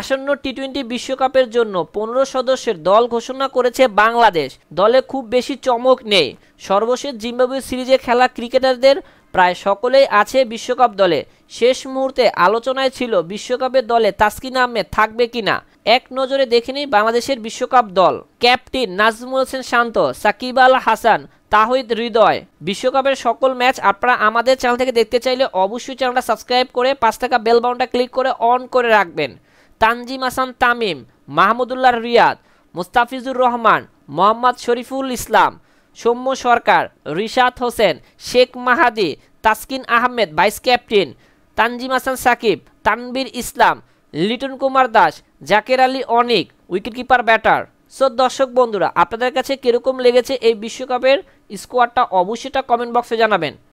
আসন্ন T twenty বিশ্বকাপের জন্য পনেরো সদস্যের দল ঘোষণা করেছে বাংলাদেশ দলে খুব বেশি চমক নেই সর্বশেষ জিম্বাবু সিরিজে খেলা ক্রিকেটারদের প্রায় সকলেই আছে বিশ্বকাপ দলে শেষ মুহূর্তে আলোচনায় ছিল বিশ্বকাপের দলে তাসকিন আহমেদ থাকবে কিনা এক নজরে দেখে নিই বাংলাদেশের বিশ্বকাপ দল ক্যাপ্টেন নাজমুল হোসেন শান্ত সাকিব আল হাসান তাহিদ হৃদয় বিশ্বকাপের সকল ম্যাচ আপনারা আমাদের চ্যানেল থেকে দেখতে চাইলে অবশ্যই চ্যানেলটা সাবস্ক্রাইব করে পাঁচ টাকা বেলবাউনটা ক্লিক করে অন করে রাখবেন Tanzid Hasan Tamim Mahmudullah Riyad Mustafizur Rahman Mohammad Shoriful Islam Soumya Sarkar Rishad Hossain Shak Mahedi Taskin Ahmed vice captain Tanzim Hasan Sakib Tanvir Islam Liton Kumar Das Jaker Ali Anik wicketkeeper batter so দর্শক বন্ধুরা আপনাদের কাছে কীরকম লেগেছে এই বিশ্বকাপের স্কোয়াডটা অবশ্যই কমেন্ট বক্সে জানাবেন